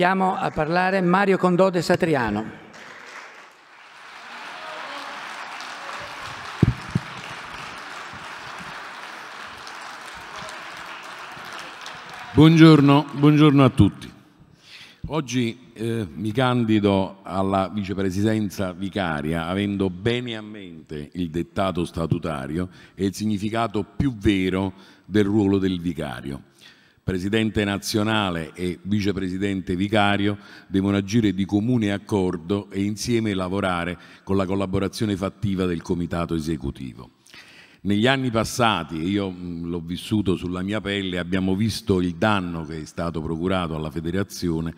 Chiamo a parlare Mario Condode Satriano. Buongiorno, buongiorno, a tutti. Oggi eh, mi candido alla vicepresidenza vicaria avendo bene a mente il dettato statutario e il significato più vero del ruolo del vicario presidente nazionale e vicepresidente vicario devono agire di comune accordo e insieme lavorare con la collaborazione fattiva del comitato esecutivo. Negli anni passati, e io l'ho vissuto sulla mia pelle, abbiamo visto il danno che è stato procurato alla federazione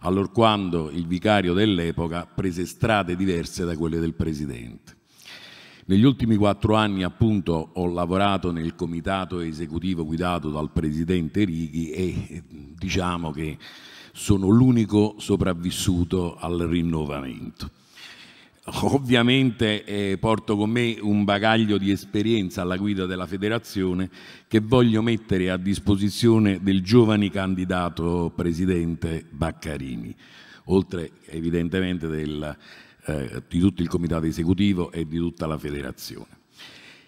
allorquando il vicario dell'epoca prese strade diverse da quelle del presidente. Negli ultimi quattro anni appunto ho lavorato nel comitato esecutivo guidato dal presidente Righi e diciamo che sono l'unico sopravvissuto al rinnovamento. Ovviamente eh, porto con me un bagaglio di esperienza alla guida della federazione che voglio mettere a disposizione del giovane candidato presidente Baccarini, oltre evidentemente del eh, di tutto il comitato esecutivo e di tutta la federazione.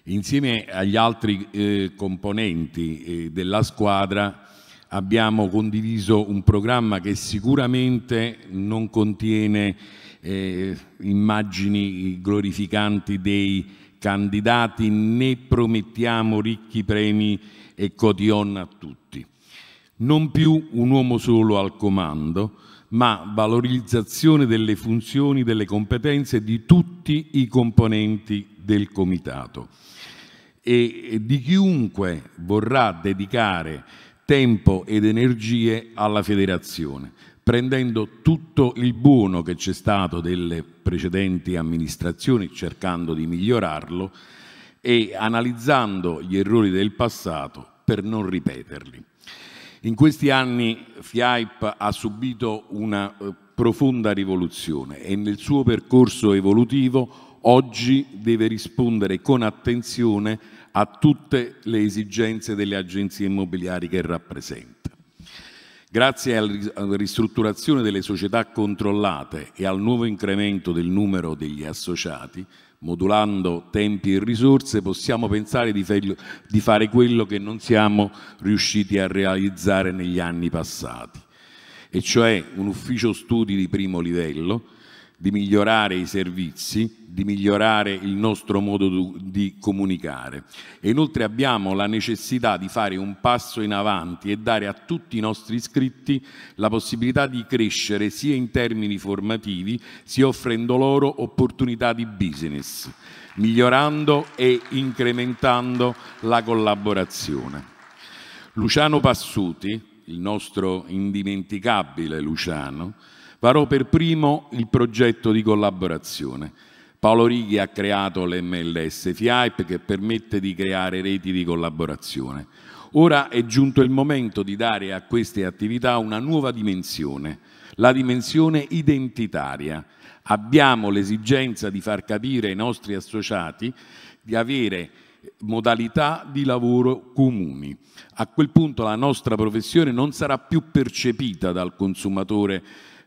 Insieme agli altri eh, componenti eh, della squadra abbiamo condiviso un programma che sicuramente non contiene eh, immagini glorificanti dei candidati né promettiamo ricchi premi e cotillon a tutti. Non più un uomo solo al comando, ma valorizzazione delle funzioni, delle competenze di tutti i componenti del Comitato e di chiunque vorrà dedicare tempo ed energie alla federazione, prendendo tutto il buono che c'è stato delle precedenti amministrazioni, cercando di migliorarlo e analizzando gli errori del passato per non ripeterli. In questi anni FIAIP ha subito una eh, profonda rivoluzione e nel suo percorso evolutivo oggi deve rispondere con attenzione a tutte le esigenze delle agenzie immobiliari che rappresenta. Grazie alla ristrutturazione delle società controllate e al nuovo incremento del numero degli associati, modulando tempi e risorse, possiamo pensare di, fare quello che non siamo riusciti a realizzare negli anni passati, e cioè un ufficio studi di primo livello di migliorare i servizi, di migliorare il nostro modo di comunicare. E inoltre abbiamo la necessità di fare un passo in avanti e dare a tutti i nostri iscritti la possibilità di crescere sia in termini formativi, sia offrendo loro opportunità di business, migliorando e incrementando la collaborazione. Luciano Passuti, il nostro indimenticabile Luciano, varò per primo il progetto di collaborazione. Paolo Righi ha creato l'MLS FIAIP che permette di creare reti di collaborazione. Ora è giunto il momento di dare a queste attività una nuova dimensione, la dimensione identitaria. Abbiamo l'esigenza di far capire ai nostri associati di avere modalità di lavoro comuni. A quel punto la nostra professione non sarà più percepita dal consumatore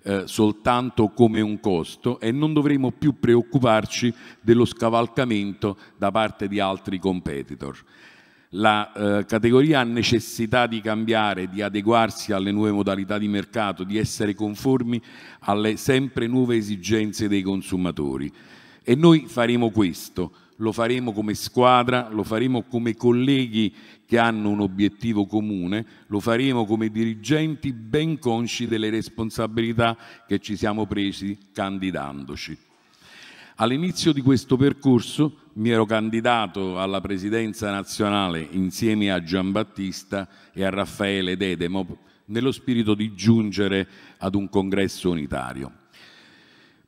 eh, soltanto come un costo e non dovremo più preoccuparci dello scavalcamento da parte di altri competitor. La eh, categoria ha necessità di cambiare, di adeguarsi alle nuove modalità di mercato, di essere conformi alle sempre nuove esigenze dei consumatori. E noi faremo questo, lo faremo come squadra, lo faremo come colleghi che hanno un obiettivo comune, lo faremo come dirigenti ben consci delle responsabilità che ci siamo presi candidandoci. All'inizio di questo percorso mi ero candidato alla presidenza nazionale insieme a Giambattista e a Raffaele Dedemo nello spirito di giungere ad un congresso unitario.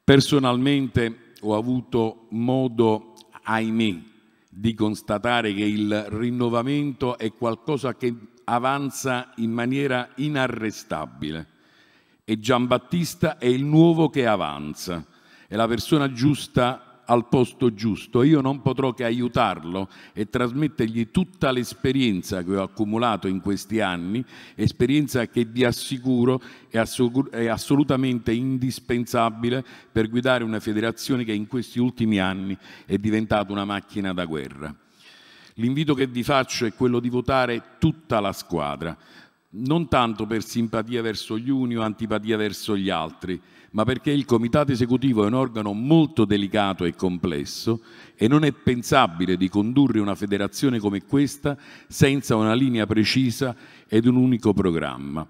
Personalmente ho avuto modo, ahimè, di constatare che il rinnovamento è qualcosa che avanza in maniera inarrestabile e Giambattista è il nuovo che avanza, è la persona giusta al posto giusto, io non potrò che aiutarlo e trasmettergli tutta l'esperienza che ho accumulato in questi anni, esperienza che vi assicuro è, assur- è assolutamente indispensabile per guidare una federazione che in questi ultimi anni è diventata una macchina da guerra. L'invito che vi faccio è quello di votare tutta la squadra, non tanto per simpatia verso gli uni o antipatia verso gli altri, ma perché il comitato esecutivo è un organo molto delicato e complesso e non è pensabile di condurre una federazione come questa senza una linea precisa ed un unico programma.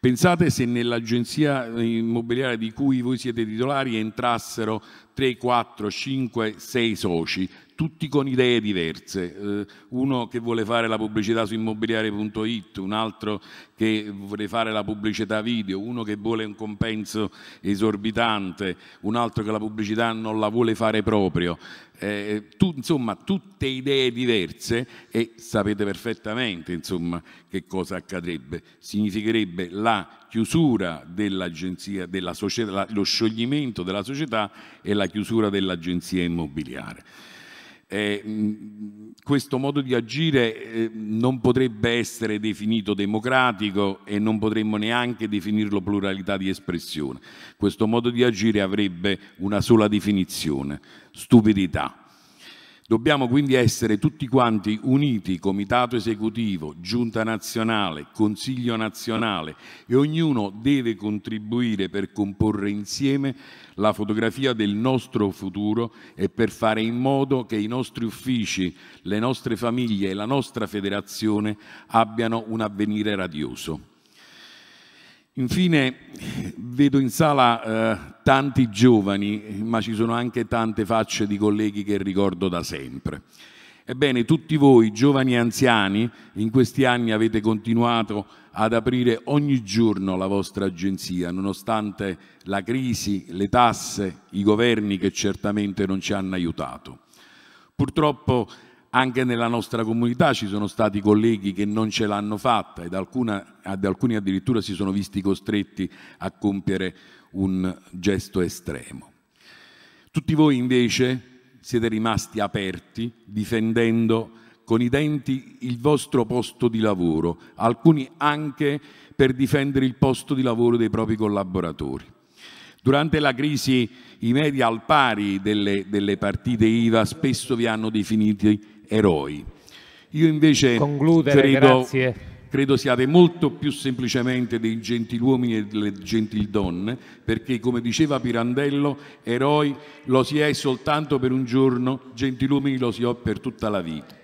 Pensate se nell'agenzia immobiliare di cui voi siete titolari entrassero 3, 4, 5, 6 soci, tutti con idee diverse, eh, uno che vuole fare la pubblicità su immobiliare.it, un altro che vuole fare la pubblicità video, uno che vuole un compenso esorbitante, un altro che la pubblicità non la vuole fare proprio. Eh, tu, insomma, tutte idee diverse e sapete perfettamente insomma, che cosa accadrebbe. Significherebbe la chiusura dell'agenzia, della società, lo scioglimento della società e la chiusura dell'agenzia immobiliare. Eh, questo modo di agire eh, non potrebbe essere definito democratico e non potremmo neanche definirlo pluralità di espressione. Questo modo di agire avrebbe una sola definizione, stupidità. Dobbiamo quindi essere tutti quanti uniti, comitato esecutivo, giunta nazionale, consiglio nazionale e ognuno deve contribuire per comporre insieme la fotografia del nostro futuro e per fare in modo che i nostri uffici, le nostre famiglie e la nostra federazione abbiano un avvenire radioso. Infine vedo in sala eh, tanti giovani, ma ci sono anche tante facce di colleghi che ricordo da sempre. Ebbene, tutti voi, giovani e anziani, in questi anni avete continuato ad aprire ogni giorno la vostra agenzia, nonostante la crisi, le tasse, i governi che certamente non ci hanno aiutato. Purtroppo anche nella nostra comunità ci sono stati colleghi che non ce l'hanno fatta ed alcuna, ad alcuni addirittura si sono visti costretti a compiere un gesto estremo. Tutti voi invece siete rimasti aperti difendendo con i denti il vostro posto di lavoro, alcuni anche per difendere il posto di lavoro dei propri collaboratori. Durante la crisi i media al pari delle, delle partite IVA spesso vi hanno definiti eroi. Io invece credo, credo siate molto più semplicemente dei gentiluomini e delle gentildonne, perché come diceva Pirandello, eroi lo si è soltanto per un giorno, gentiluomini lo si è per tutta la vita.